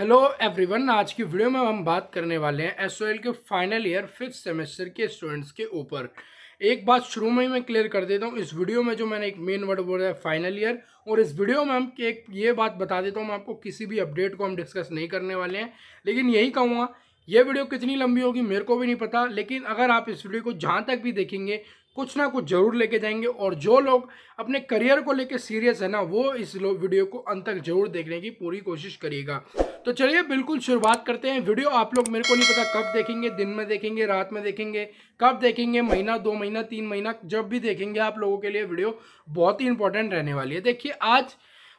hello everyone आज की video में हम बात करने वाले हैं एस के फाइनल ईयर फिफ्थ सेमेस्टर के स्टूडेंट्स के ऊपर एक बात शुरू में ही मैं क्लियर कर देता हूँ इस वीडियो में जो मैंने एक मेन वर्ड बोला है फाइनल ईयर और इस वीडियो में हम एक ये बात बता देता हूँ मैं आपको किसी भी अपडेट को हम डिस्कस नहीं करने वाले हैं लेकिन यही कहूँगा ये वीडियो कितनी लंबी होगी मेरे को भी नहीं पता लेकिन अगर आप इस वीडियो को जहाँ तक भी देखेंगे कुछ ना कुछ जरूर लेके जाएंगे और जो लोग अपने करियर को लेके सीरियस है ना वो इस वीडियो को अंत तक जरूर देखने की पूरी कोशिश करिएगा तो चलिए बिल्कुल शुरुआत करते हैं वीडियो आप लोग मेरे को नहीं पता कब देखेंगे दिन में देखेंगे रात में देखेंगे कब देखेंगे महीना दो महीना तीन महीना जब भी देखेंगे आप लोगों के लिए वीडियो बहुत ही इंपॉर्टेंट रहने वाली है देखिए आज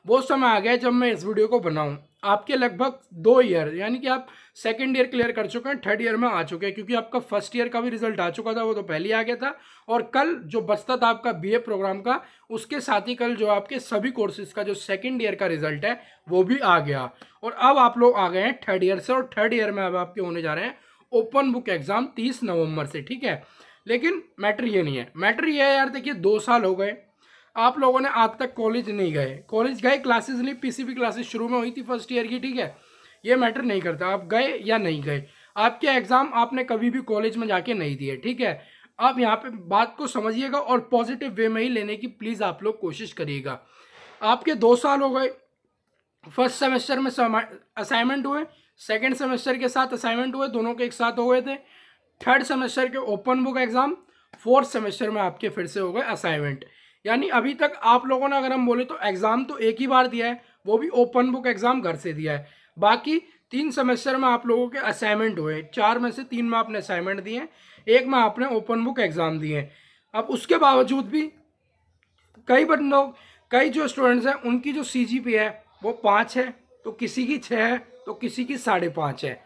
वो समय आ गया जब मैं इस वीडियो को बनाऊँ आपके लगभग दो ईयर यानी कि आप सेकेंड ईयर क्लियर कर चुके हैं थर्ड ईयर में आ चुके हैं क्योंकि आपका फर्स्ट ईयर का भी रिजल्ट आ चुका था वो तो पहले ही आ गया था और कल जो बचता था आपका बीए प्रोग्राम का उसके साथ ही कल जो आपके सभी कोर्सेज का जो सेकेंड ईयर का रिजल्ट है वो भी आ गया और अब आप लोग आ गए हैं थर्ड ईयर से और थर्ड ईयर में अब आपके होने जा रहे हैं ओपन बुक एग्जाम तीस नवम्बर से ठीक है लेकिन मैटर ये नहीं है मैटर ये है यार देखिए दो साल हो गए आप लोगों ने आज तक कॉलेज नहीं गए कॉलेज गए क्लासेस ली पीसीबी क्लासेस शुरू में हुई थी फर्स्ट ईयर की ठीक है ये मैटर नहीं करता आप गए या नहीं गए आपके एग्ज़ाम आपने कभी भी कॉलेज में जाके नहीं दिए ठीक है आप यहाँ पे बात को समझिएगा और पॉजिटिव वे में ही लेने की प्लीज़ आप लोग कोशिश करिएगा आपके दो साल हो गए फर्स्ट सेमेस्टर में असाइनमेंट हुए सेकेंड सेमेस्टर के साथ असाइनमेंट हुए दोनों के एक साथ हो गए थे थर्ड सेमेस्टर के open book exam fourth semester में आपके फिर से हो गए असाइनमेंट यानी अभी तक आप लोगों ने अगर हम बोले तो एग्ज़ाम तो एक ही बार दिया है वो भी ओपन बुक एग्ज़ाम घर से दिया है बाकी तीन सेमेस्टर में आप लोगों के असाइनमेंट हुए चार में से तीन में आपने असाइनमेंट दिए एक में आपने ओपन बुक एग्ज़ाम दिए अब उसके बावजूद भी कई बंदों कई जो स्टूडेंट्स हैं उनकी जो सी है वो पाँच है तो किसी की छः है तो किसी की साढ़े पाँच है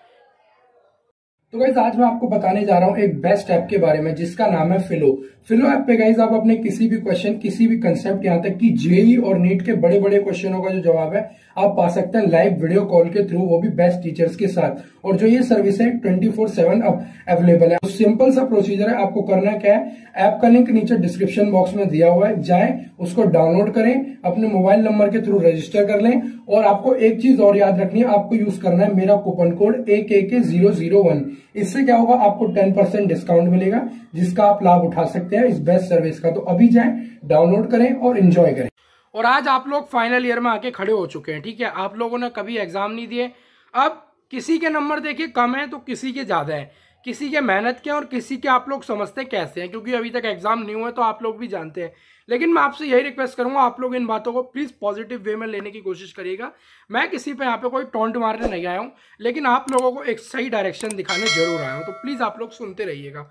तो गाइज आज मैं आपको बताने जा रहा हूँ एक बेस्ट ऐप के बारे में जिसका नाम है फिलो फिलो ऐप पे गाइज आप अपने किसी भी क्वेश्चन किसी भी कंसेप्ट यहाँ तक कि जेई e और नीट के बड़े बड़े क्वेश्चनों का जो जवाब है आप पा सकते हैं लाइव वीडियो कॉल के थ्रू वो भी बेस्ट टीचर्स के साथ और जो ये सर्विस है ट्वेंटी फोर सेवन अब अवेलेबल है तो सिंपल सा प्रोसीजर है आपको करना क्या है ऐप का लिंक नीचे डिस्क्रिप्शन बॉक्स में दिया हुआ है जाए उसको डाउनलोड करें अपने मोबाइल नंबर के थ्रू रजिस्टर कर लें और आपको एक चीज और याद रखनी है आपको यूज करना है मेरा कूपन कोड ए के के जीरो जीरो वन इससे क्या होगा आपको टेन परसेंट डिस्काउंट मिलेगा जिसका आप लाभ उठा सकते हैं इस बेस्ट सर्विस का तो अभी जाए डाउनलोड करें और इंजॉय करें और आज आप लोग फाइनल ईयर में आके खड़े हो चुके हैं ठीक है आप लोगों ने कभी एग्जाम नहीं दिए अब किसी के नंबर देखे कम है तो किसी के ज्यादा है किसी के मेहनत के और किसी के आप लोग समझते कैसे हैं क्योंकि अभी तक एग्ज़ाम नहीं हुए तो आप लोग भी जानते हैं लेकिन मैं आपसे यही रिक्वेस्ट करूंगा आप लोग इन बातों को प्लीज़ पॉजिटिव वे में लेने की कोशिश करिएगा मैं किसी पे यहाँ पे कोई टोंट मारने नहीं आया हूँ लेकिन आप लोगों को एक सही डायरेक्शन दिखाने जरूर आया हूँ तो प्लीज़ आप लोग सुनते रहिएगा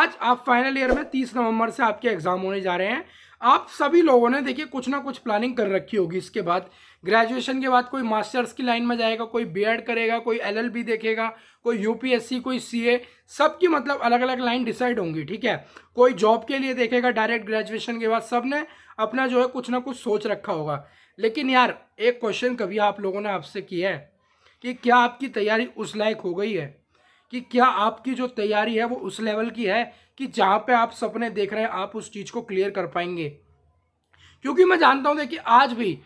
आज आप फाइनल ईयर में तीस नवंबर से आपके एग्ज़ाम होने जा रहे हैं आप सभी लोगों ने देखिए कुछ ना कुछ प्लानिंग कर रखी होगी इसके बाद ग्रेजुएशन के बाद कोई मास्टर्स की लाइन में जाएगा कोई बीएड करेगा कोई एलएलबी देखेगा कोई यूपीएससी कोई सीए सबकी मतलब अलग अलग लाइन डिसाइड होंगी ठीक है कोई जॉब के लिए देखेगा डायरेक्ट ग्रेजुएशन के बाद सब ने अपना जो है कुछ ना कुछ सोच रखा होगा लेकिन यार एक क्वेश्चन कभी आप लोगों ने आपसे किया है कि क्या आपकी तैयारी उस लायक हो गई है कि क्या आपकी जो तैयारी है वो उस लेवल की है कि जहाँ पे आप सपने देख रहे हैं आप उस चीज़ को क्लियर कर पाएंगे क्योंकि मैं जानता हूँ देखिए आज भी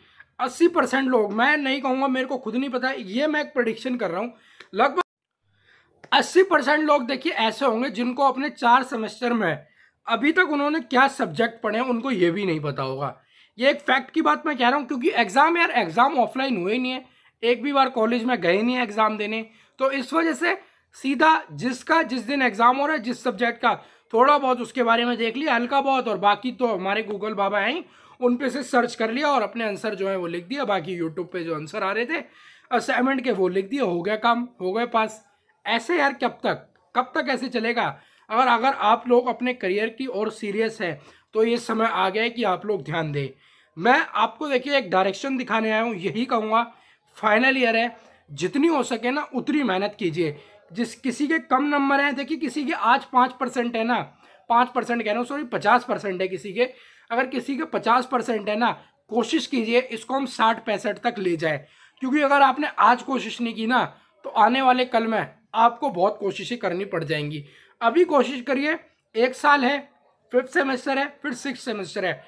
अस्सी परसेंट लोग मैं नहीं कहूँगा मेरे को खुद नहीं पता ये मैं एक प्रडिक्शन कर रहा हूँ लगभग अस्सी परसेंट लोग देखिए ऐसे होंगे जिनको अपने चार सेमेस्टर में अभी तक उन्होंने क्या सब्जेक्ट पढ़े उनको ये भी नहीं पता होगा ये एक फैक्ट की बात मैं कह रहा हूँ क्योंकि एग्ज़ाम यार एग्ज़ाम ऑफलाइन हुए ही नहीं है एक भी बार कॉलेज में गए नहीं है एग्ज़ाम देने तो इस वजह से सीधा जिसका जिस दिन एग्ज़ाम हो रहा है जिस सब्जेक्ट का थोड़ा बहुत उसके बारे में देख लिया हल्का बहुत और बाकी तो हमारे गूगल बाबा हैं उन पे से सर्च कर लिया और अपने आंसर जो है वो लिख दिया बाकी यूट्यूब पे जो आंसर आ रहे थे असाइनमेंट के वो लिख दिया हो गया काम हो गए पास ऐसे यार कब तक कब तक ऐसे चलेगा अगर अगर आप लोग अपने करियर की और सीरियस है तो ये समय आ गया है कि आप लोग ध्यान दें मैं आपको देखिए एक डायरेक्शन दिखाने आया हूँ यही कहूँगा फाइनल ईयर है जितनी हो सके ना उतनी मेहनत कीजिए जिस किसी के कम नंबर हैं देखिए किसी के आज पाँच परसेंट है ना पाँच परसेंट कह रहा हूँ सॉरी पचास परसेंट है किसी के अगर किसी के पचास परसेंट है ना कोशिश कीजिए इसको हम साठ पैंसठ तक ले जाए क्योंकि अगर आपने आज कोशिश नहीं की ना तो आने वाले कल में आपको बहुत कोशिशें करनी पड़ जाएंगी अभी कोशिश करिए एक साल है फिफ्थ सेमेस्टर है फिर सिक्स सेमेस्टर है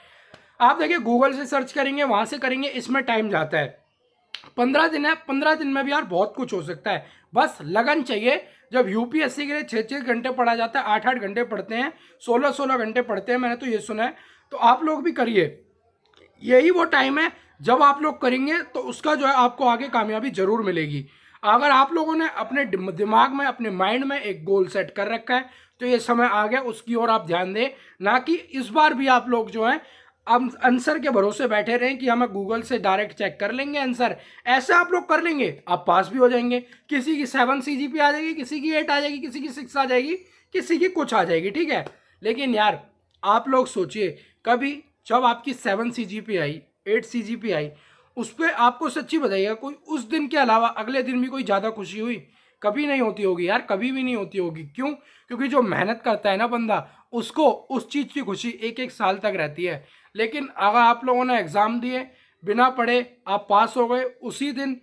आप देखिए गूगल से सर्च करेंगे वहाँ से करेंगे इसमें टाइम जाता है पंद्रह दिन है पंद्रह दिन में भी यार बहुत कुछ हो सकता है बस लगन चाहिए जब यूपीएससी के लिए छः छः घंटे पढ़ा जाता है आठ आठ घंटे पढ़ते हैं सोलह सोलह घंटे पढ़ते हैं मैंने तो ये सुना है तो आप लोग भी करिए यही वो टाइम है जब आप लोग करेंगे तो उसका जो है आपको आगे कामयाबी जरूर मिलेगी अगर आप लोगों ने अपने दिमाग में अपने माइंड में एक गोल सेट कर रखा है तो ये समय आ गया उसकी ओर आप ध्यान दें ना कि इस बार भी आप लोग जो हैं अब आंसर के भरोसे बैठे रहें कि हमें गूगल से डायरेक्ट चेक कर लेंगे आंसर ऐसे आप लोग कर लेंगे आप पास भी हो जाएंगे किसी की सेवन सी जी पी आ जाएगी किसी की एट आ जाएगी किसी की सिक्स आ जाएगी किसी की कुछ आ जाएगी ठीक है लेकिन यार आप लोग सोचिए कभी जब आपकी seven C G P I eight C G P I उस पर आपको सच्ची बताइएगा कोई उस दिन के अलावा अगले दिन भी कोई ज़्यादा खुशी हुई कभी नहीं होती होगी यार कभी भी नहीं होती होगी क्यों क्योंकि जो मेहनत करता है ना बंदा उसको उस चीज़ की खुशी एक एक साल तक रहती है लेकिन अगर आप लोगों ने एग्ज़ाम दिए बिना पढ़े आप पास हो गए उसी दिन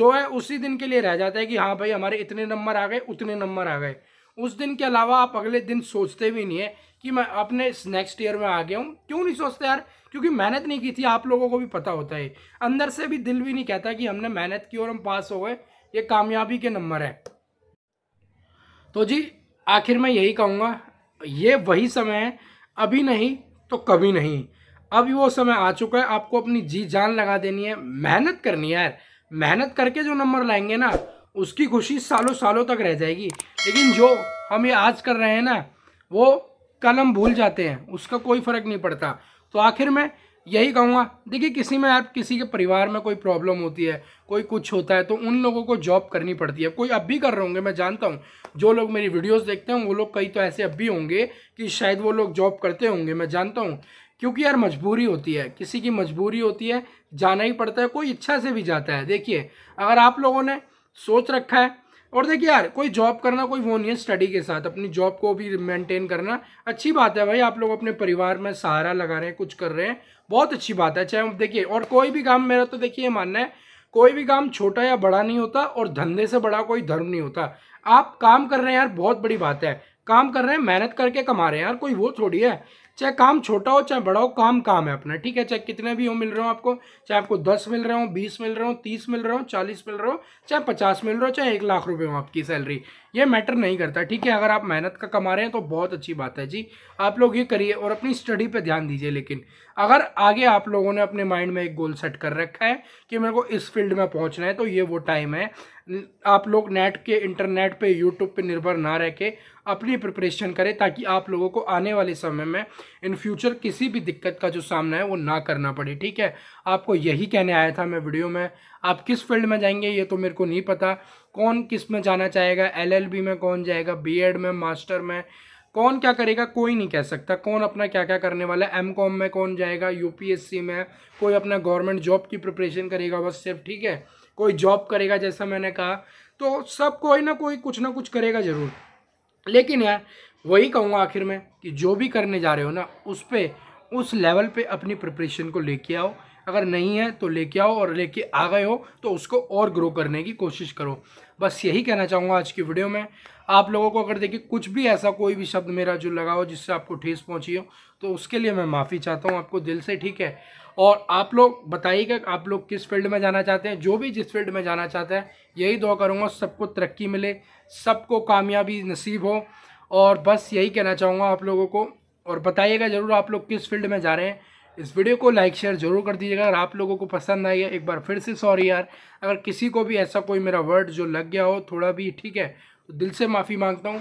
जो है उसी दिन के लिए रह जाता है कि हाँ भाई हमारे इतने नंबर आ गए उतने नंबर आ गए उस दिन के अलावा आप अगले दिन सोचते भी नहीं है कि मैं अपने नेक्स्ट ईयर में आ गया हूँ क्यों नहीं सोचते यार क्योंकि मेहनत नहीं की थी आप लोगों को भी पता होता है अंदर से भी दिल भी नहीं कहता कि हमने मेहनत की और हम पास हो गए ये कामयाबी के नंबर है तो जी आखिर मैं यही कहूँगा ये वही समय है अभी नहीं तो कभी नहीं अब वो समय आ चुका है आपको अपनी जी जान लगा देनी है मेहनत करनी है यार मेहनत करके जो नंबर लाएंगे ना उसकी खुशी सालों सालों तक रह जाएगी लेकिन जो हम ये आज कर रहे हैं ना वो कल हम भूल जाते हैं उसका कोई फ़र्क नहीं पड़ता तो आखिर मैं यही कहूँगा देखिए किसी में आप किसी के परिवार में कोई प्रॉब्लम होती है कोई कुछ होता है तो उन लोगों को जॉब करनी पड़ती है कोई अब भी कर रहे होंगे मैं जानता हूँ जो लोग मेरी वीडियोस देखते हैं वो लोग कई तो ऐसे अब भी होंगे कि शायद वो लोग जॉब करते होंगे मैं जानता हूँ क्योंकि यार मजबूरी होती है किसी की मजबूरी होती है जाना ही पड़ता है कोई इच्छा से भी जाता है देखिए अगर आप लोगों ने सोच रखा है और देखिए यार कोई जॉब करना कोई वो नहीं है स्टडी के साथ अपनी जॉब को भी मेंटेन करना अच्छी बात है भाई आप लोग अपने परिवार में सहारा लगा रहे हैं कुछ कर रहे हैं बहुत अच्छी बात है चाहे देखिए और कोई भी काम मेरा तो देखिए मानना है कोई भी काम छोटा या बड़ा नहीं होता और धंधे से बड़ा कोई धर्म नहीं होता आप काम कर रहे हैं यार बहुत बड़ी बात है काम कर रहे हैं मेहनत करके कमा रहे हैं यार कोई वो थोड़ी है चाहे काम छोटा हो चाहे बड़ा हो काम काम है अपना ठीक है चाहे कितने भी हो मिल रहे हो आपको चाहे आपको दस मिल रहे हो बीस मिल रहे हो तीस मिल रहे हो चालीस मिल रहे हो चाहे पचास मिल रहे हो चाहे एक लाख रुपये हो आपकी सैलरी ये मैटर नहीं करता ठीक है अगर आप मेहनत का कमा रहे हैं तो बहुत अच्छी बात है जी आप लोग ये करिए और अपनी स्टडी पर ध्यान दीजिए लेकिन अगर आगे आप लोगों ने अपने माइंड में एक गोल सेट कर रखा है कि मेरे को इस फील्ड में पहुंचना है तो ये वो टाइम है आप लोग नेट के इंटरनेट पे यूट्यूब पे निर्भर ना रह के अपनी प्रिपरेशन करें ताकि आप लोगों को आने वाले समय में इन फ्यूचर किसी भी दिक्कत का जो सामना है वो ना करना पड़े ठीक है आपको यही कहने आया था मैं वीडियो में आप किस फील्ड में जाएंगे ये तो मेरे को नहीं पता कौन किस में जाना चाहेगा एल में कौन जाएगा बी में मास्टर में कौन क्या करेगा कोई नहीं कह सकता कौन अपना क्या क्या करने वाला है एम कॉम में कौन जाएगा यूपीएससी में कोई अपना गवर्नमेंट जॉब की प्रिपरेशन करेगा बस सिर्फ ठीक है कोई जॉब करेगा जैसा मैंने कहा तो सब कोई ना कोई कुछ ना कुछ करेगा ज़रूर लेकिन यार वही कहूँगा आखिर में कि जो भी करने जा रहे हो ना उस पर उस लेवल पर अपनी प्रिपरेशन को लेके आओ अगर नहीं है तो लेके आओ और लेके आ गए हो तो उसको और ग्रो करने की कोशिश करो बस यही कहना चाहूँगा आज की वीडियो में आप लोगों को अगर देखिए कुछ भी ऐसा कोई भी शब्द मेरा जो लगा हो जिससे आपको ठेस पहुँची हो तो उसके लिए मैं माफ़ी चाहता हूँ आपको दिल से ठीक है और आप लोग बताइएगा आप लोग किस फील्ड में जाना चाहते हैं जो भी जिस फील्ड में जाना चाहते हैं यही दुआ करूँगा सबको तरक्की मिले सबको कामयाबी नसीब हो और बस यही कहना चाहूँगा आप लोगों को और बताइएगा ज़रूर आप लोग किस फील्ड में जा रहे हैं इस वीडियो को लाइक शेयर जरूर कर दीजिएगा अगर आप लोगों को पसंद आई है एक बार फिर से सॉरी यार अगर किसी को भी ऐसा कोई मेरा वर्ड जो लग गया हो थोड़ा भी ठीक है तो दिल से माफ़ी मांगता हूँ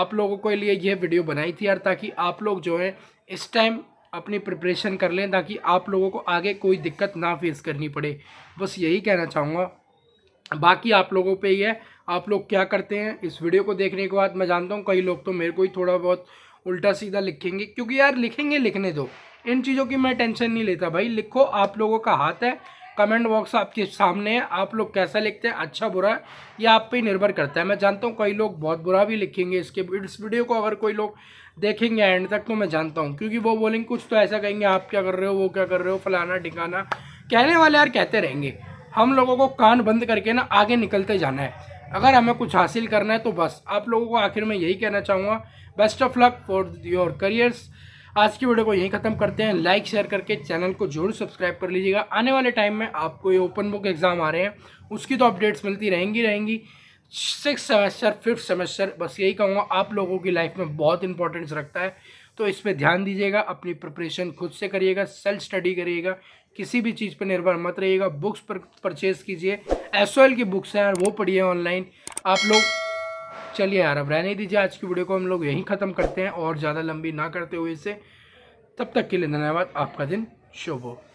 आप लोगों के लिए यह वीडियो बनाई थी यार ताकि आप लोग जो है इस टाइम अपनी प्रिपरेशन कर लें ताकि आप लोगों को आगे कोई दिक्कत ना फेस करनी पड़े बस यही कहना चाहूँगा बाकी आप लोगों पे ही है आप लोग क्या करते हैं इस वीडियो को देखने के बाद मैं जानता हूँ कई लोग तो मेरे को ही थोड़ा बहुत उल्टा सीधा लिखेंगे क्योंकि यार लिखेंगे लिखने दो इन चीज़ों की मैं टेंशन नहीं लेता भाई लिखो आप लोगों का हाथ है कमेंट बॉक्स आपके सामने है आप लोग कैसा लिखते हैं अच्छा बुरा ये आप पे ही निर्भर करता है मैं जानता हूँ कई लोग बहुत बुरा भी लिखेंगे इसके इस वीडियो को अगर कोई लोग देखेंगे एंड तक तो मैं जानता हूँ क्योंकि वो बोलेंगे कुछ तो ऐसा कहेंगे आप क्या कर रहे हो वो क्या कर रहे हो फलाना ठिकाना कहने वाले यार कहते रहेंगे हम लोगों को कान बंद करके ना आगे निकलते जाना है अगर हमें कुछ हासिल करना है तो बस आप लोगों को आखिर में यही कहना चाहूँगा best of luck for your careers आज की वीडियो को यहीं खत्म करते हैं लाइक शेयर करके चैनल को जरूर सब्सक्राइब कर लीजिएगा आने वाले टाइम में आपको ये ओपन बुक एग्ज़ाम आ रहे हैं उसकी तो अपडेट्स मिलती रहेंगी रहेंगी सिक्स सेमेस्टर फिफ्थ सेमेस्टर बस यही कहूँगा आप लोगों की लाइफ में बहुत इंपॉर्टेंस रखता है तो इस पर ध्यान दीजिएगा अपनी प्रिपरेशन खुद से करिएगा सेल्फ स्टडी करिएगा किसी भी चीज़ पर निर्भर मत रहिएगा बुक्स पर परचेज़ कीजिए एस की बुक्स हैं वो पढ़िए ऑनलाइन आप लोग चलिए यार अब रहने दीजिए आज की वीडियो को हम लोग यहीं ख़त्म करते हैं और ज़्यादा लंबी ना करते हुए इसे तब तक के लिए धन्यवाद आपका दिन शुभ हो